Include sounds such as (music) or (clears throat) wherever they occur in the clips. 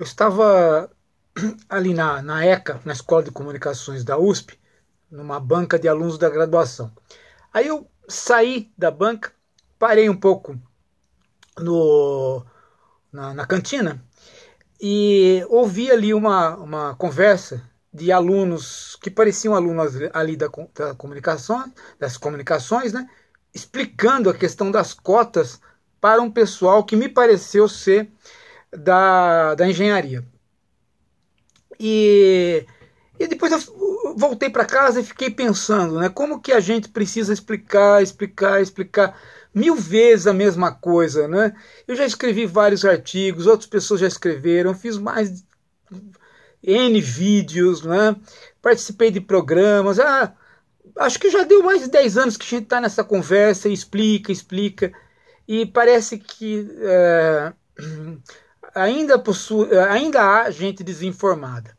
Eu estava (clears throat) ali na, na ECA, na Escola de Comunicações da USP, numa banca de alunos da graduação. Aí eu saí da banca, parei um pouco no, na, na cantina e ouvi ali uma, uma conversa de alunos que pareciam alunos ali da, da comunicação, das comunicações, né, explicando a questão das cotas para um pessoal que me pareceu ser da, da engenharia. E, e depois eu voltei para casa e fiquei pensando, né? Como que a gente precisa explicar, explicar, explicar mil vezes a mesma coisa, né? Eu já escrevi vários artigos, outras pessoas já escreveram, fiz mais N vídeos, né? Participei de programas, ah, acho que já deu mais de 10 anos que a gente está nessa conversa e explica, explica. E parece que é, ainda, possui, eh, ainda há gente desinformada.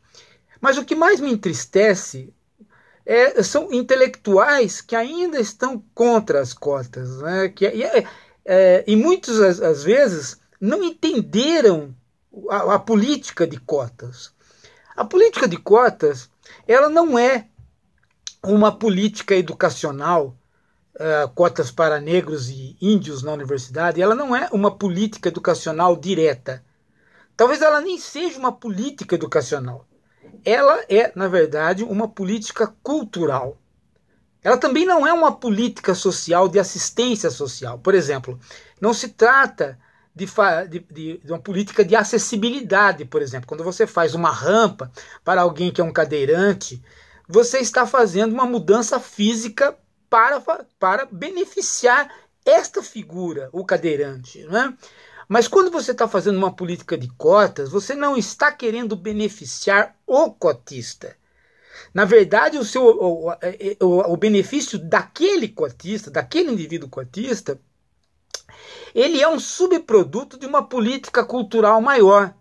Mas o que mais me entristece é, são intelectuais que ainda estão contra as cotas, né? que, é, e eh, eh, muitas às vezes não entenderam a, a, política de cotas. A política de cotas ela não é uma política educacional, cotas para negros e índios na universidade, ela não é uma política educacional direta. Talvez ela nem seja uma política educacional. Ela é, na verdade, uma política cultural. Ela também não é uma política social de assistência social. Por exemplo, não se trata de, de, de, uma política de acessibilidade, por exemplo. Quando você faz uma rampa para alguém que é um cadeirante, você está fazendo uma mudança física para, para beneficiar esta figura, o cadeirante. não é? Mas quando você está fazendo uma política de cotas, você não está querendo beneficiar o cotista. Na verdade, o, seu, o, o, é, é, o benefício daquele cotista, daquele indivíduo cotista, ele é um subproduto de uma política cultural maior.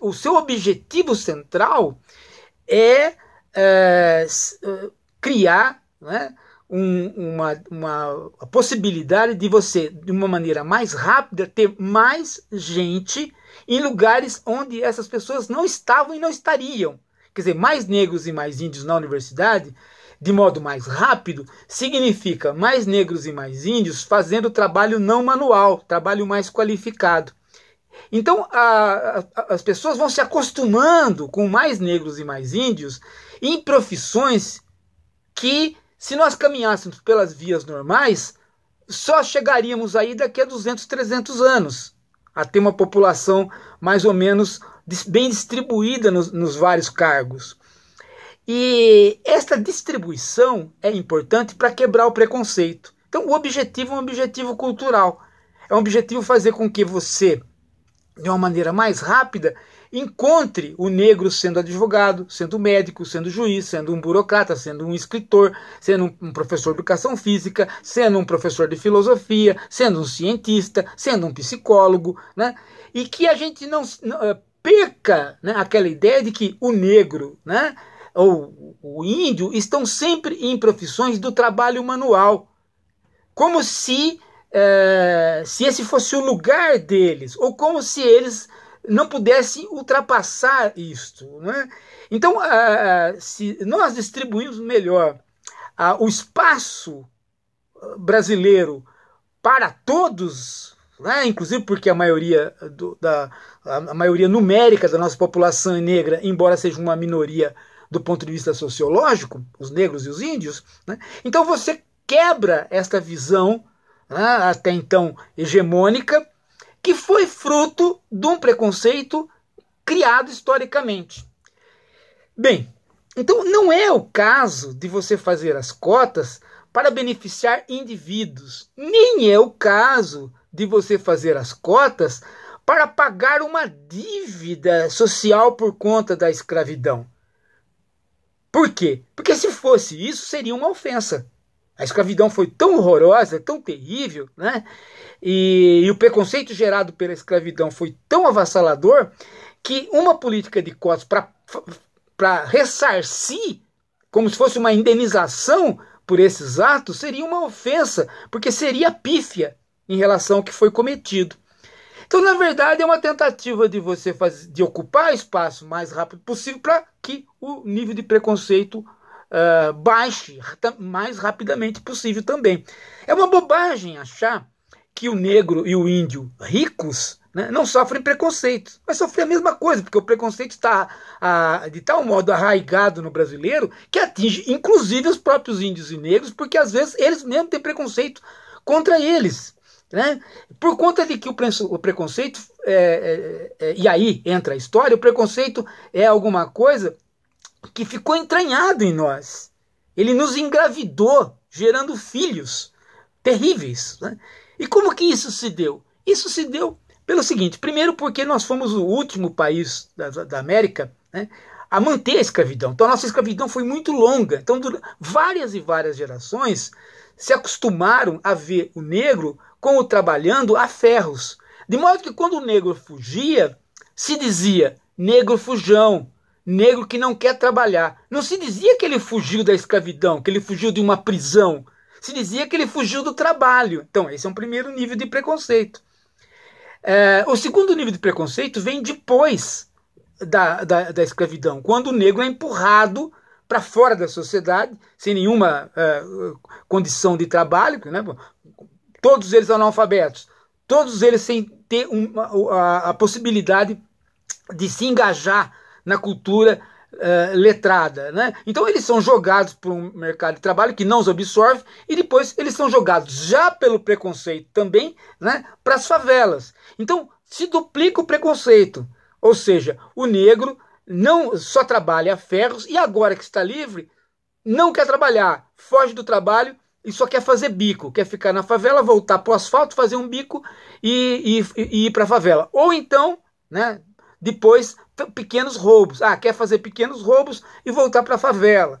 O seu objetivo central é, é, é criar né, um, uma, uma possibilidade de você, de uma maneira mais rápida, ter mais gente em lugares onde essas pessoas não estavam e não estariam. Quer dizer, mais negros e mais índios na universidade, de modo mais rápido, significa mais negros e mais índios fazendo trabalho não manual, trabalho mais qualificado. Então a, a, as pessoas vão se acostumando com mais negros e mais índios em profissões que se nós caminhássemos pelas vias normais, só chegaríamos aí daqui a 200, 300 anos a ter uma população mais ou menos bem distribuída nos, nos vários cargos. E esta distribuição é importante para quebrar o preconceito. Então, o objetivo é um objetivo cultural. É um objetivo fazer com que você, de uma maneira mais rápida, encontre o negro sendo advogado, sendo médico, sendo juiz, sendo um burocrata, sendo um escritor, sendo um professor de educação física, sendo um professor de filosofia, sendo um cientista, sendo um psicólogo, né? E que a gente não, não eh, perca né, aquela ideia de que o negro, né? ou o índio estão sempre em profissões do trabalho manual, como se, eh, se esse fosse o lugar deles, ou como se eles não pudesse ultrapassar isto. Né? Então, ah, ah, se nós distribuímos melhor ah, o espaço brasileiro para todos, né? inclusive porque a maioria, do, da, a maioria numérica da nossa população é negra, embora seja uma minoria do ponto de vista sociológico, os negros e os índios, né? então você quebra esta visão né, até então hegemônica que foi fruto de um preconceito criado historicamente. Bem, então não é o caso de você fazer as cotas para beneficiar indivíduos, nem é o caso de você fazer as cotas para pagar uma dívida social por conta da escravidão. Por quê? Porque se fosse isso, seria uma ofensa. A escravidão foi tão horrorosa, tão terrível, né? E, e, o preconceito gerado pela escravidão foi tão avassalador que uma política de cotas para ressarcir, como se fosse uma indenização por esses atos, seria uma ofensa, porque seria pífia em relação ao que foi cometido. Então, na verdade, é uma tentativa de você fazer, de ocupar espaço mais rápido possível para que o nível de preconceito uh, baixe mais rapidamente possível também. É uma bobagem achar que o negro e o índio ricos né, não sofrem preconceito, mas sofrem a mesma coisa, porque o preconceito está de tal modo arraigado no brasileiro que atinge inclusive os próprios índios e negros, porque às vezes eles mesmo têm preconceito contra eles. Né? Por conta de que o, pre o preconceito, é, é, é, e aí entra a história, o preconceito é alguma coisa que ficou entranhado em nós. Ele nos engravidou, gerando filhos terríveis. Né? E como que isso se deu? Isso se deu pelo seguinte: primeiro, porque nós fomos o último país da, da América né, a manter a escravidão. Então, a nossa escravidão foi muito longa. Então, várias e várias gerações se acostumaram a ver o negro como trabalhando a ferros. De modo que, quando o negro fugia, se dizia negro fujão, negro que não quer trabalhar. Não se dizia que ele fugiu da escravidão, que ele fugiu de uma prisão. Se dizia que ele fugiu do trabalho. Então, esse é um primeiro nível de preconceito. É, o segundo nível de preconceito vem depois da, da, da escravidão, quando o negro é empurrado para fora da sociedade, sem nenhuma é, condição de trabalho, né? todos eles analfabetos, todos eles sem ter uma, a, a possibilidade de se engajar na cultura uh, letrada. Né? Então eles são jogados para um mercado de trabalho que não os absorve e depois eles são jogados já pelo preconceito também né, para as favelas. Então se duplica o preconceito. Ou seja, o negro não só trabalha a ferros e agora que está livre, não quer trabalhar, foge do trabalho e só quer fazer bico, quer ficar na favela, voltar para o asfalto, fazer um bico e, e, e ir para a favela. Ou então, né, depois pequenos roubos. Ah, quer fazer pequenos roubos e voltar para a favela.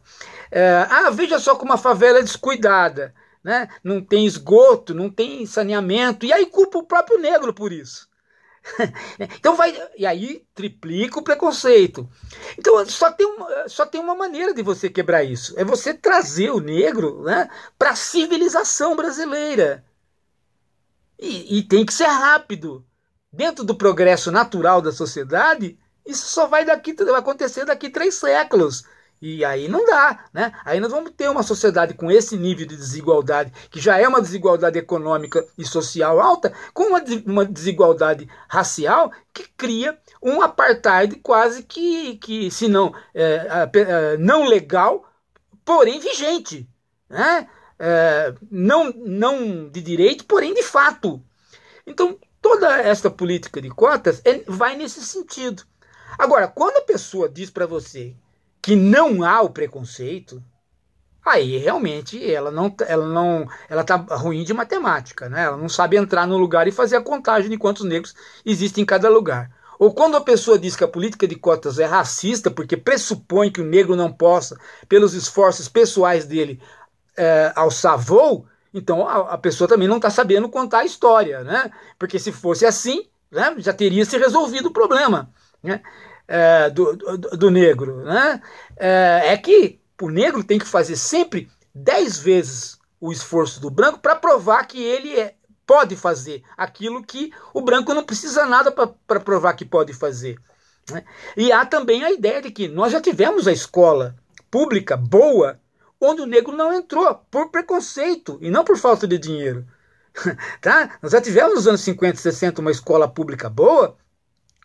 É, ah, veja só como a favela é descuidada, né? não tem esgoto, não tem saneamento, e aí culpa o próprio negro por isso. (laughs) então vai e aí triplica o preconceito. Então só tem uma, só tem uma maneira de você quebrar isso, é você trazer o negro, né, para a civilização brasileira. E, e tem que ser rápido. Dentro do progresso natural da sociedade, isso só vai daqui, vai acontecer daqui três séculos. E aí não dá, né? Aí nós vamos ter uma sociedade com esse nível de desigualdade, que já é uma desigualdade econômica e social alta, com uma, uma desigualdade racial que cria um apartheid quase que, que se não, é, é, não legal, porém vigente, né? É, não, não de direito, porém de fato. Então, toda esta política de cotas é, vai nesse sentido. Agora, quando a pessoa diz para você que não há o preconceito, aí realmente ela não tá, ela não ela tá ruim de matemática, né? Ela não sabe entrar no lugar e fazer a contagem de quantos negros existem em cada lugar. Ou quando a pessoa diz que a política de cotas é racista porque pressupõe que o negro não possa, pelos esforços pessoais dele, é, alçar voo, então a, a pessoa também não está sabendo contar a história, né? Porque se fosse assim, né, já teria se resolvido o problema né? é, do, do, do, negro, né? é, é que o negro tem que fazer sempre dez vezes o esforço do branco para provar que ele é, pode fazer aquilo que o branco não precisa nada para provar que pode fazer. Né? E há também a ideia de que nós já tivemos a escola pública boa onde o negro não entrou por preconceito e não por falta de dinheiro. (laughs) tá? Nós já tivemos nos anos 50 e 60 uma escola pública boa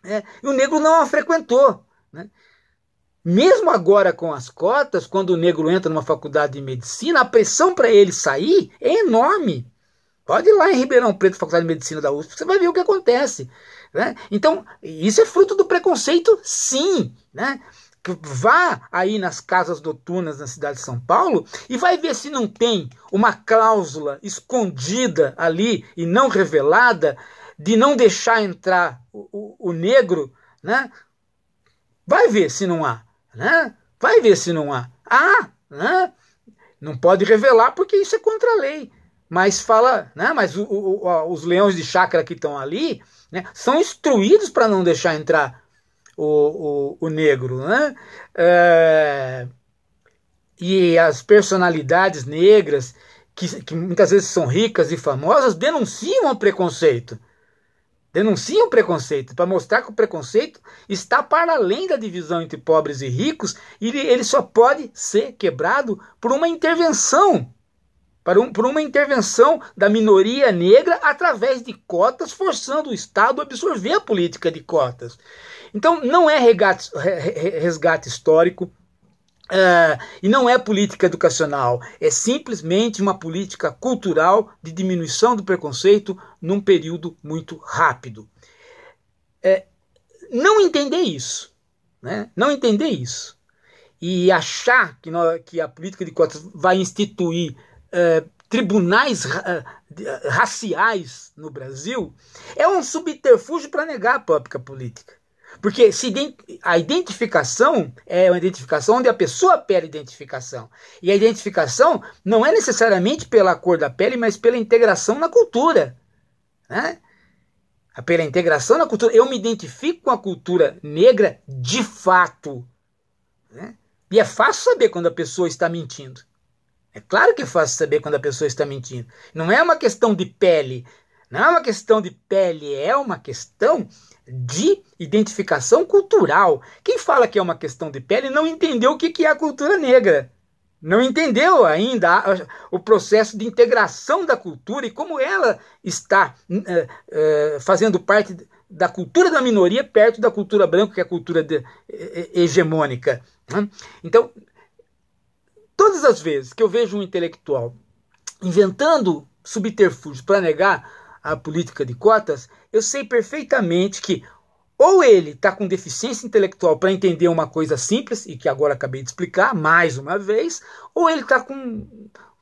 é, e o negro não a frequentou. Né? Mesmo agora com as cotas, quando o negro entra numa faculdade de medicina, a pressão para ele sair é enorme. Pode ir lá em Ribeirão Preto, Faculdade de Medicina da USP, você vai ver o que acontece. Né? Então, isso é fruto do preconceito, sim. Né? Vá aí nas casas noturnas na cidade de São Paulo e vai ver se não tem uma cláusula escondida ali e não revelada de não deixar entrar o, o, o negro, né? Vai ver se não há, né? Vai ver se não há. Ah, né? Não pode revelar porque isso é contra a lei. Mas fala, né? Mas o, o, os leões de chácara que estão ali, né? São instruídos para não deixar entrar o, o, negro, né? É, e as personalidades negras que, que muitas vezes são ricas e famosas denunciam o preconceito denunciam o preconceito, para mostrar que o preconceito está para além da divisão entre pobres e ricos, e ele só pode ser quebrado por uma intervenção, um, por uma intervenção da minoria negra através de cotas, forçando o Estado a absorver a política de cotas. Então, não é resgate, resgate histórico, ah, e não é política educacional, é simplesmente uma política cultural de diminuição do preconceito num período muito rápido. É, não entender isso, né? não entender isso, e achar que, nós, que a política de cotas vai instituir é, tribunais ra ah, ah, raciais no Brasil é um subterfúgio para negar a própria política. Porque se a identificação é uma identificação onde a pessoa pede identificação. E a identificação não é necessariamente pela cor da pele, mas pela integração na cultura. Né? Pela integração na cultura. Eu me identifico com a cultura negra de fato. Né? E é fácil saber quando a pessoa está mentindo. É claro que é fácil saber quando a pessoa está mentindo. Não é uma questão de pele, não é uma questão de pele, é uma questão de identificação cultural. Quem fala que é uma questão de pele não entendeu o que é a cultura negra. Não entendeu ainda o processo de integração da cultura e como ela está eh, eh, fazendo parte da cultura da minoria perto da cultura branca, que é a cultura de, eh, hegemônica. Né? Então, todas as vezes que eu vejo um intelectual inventando subterfúgios para negar à política de cotas, eu sei perfeitamente que ou ele está com deficiência intelectual para entender uma coisa simples, e que agora acabei de explicar mais uma vez, ou ele está com,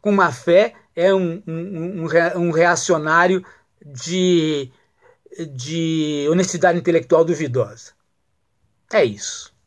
com má fé, é um, um, um, um reacionário de, de honestidade intelectual duvidosa. É isso.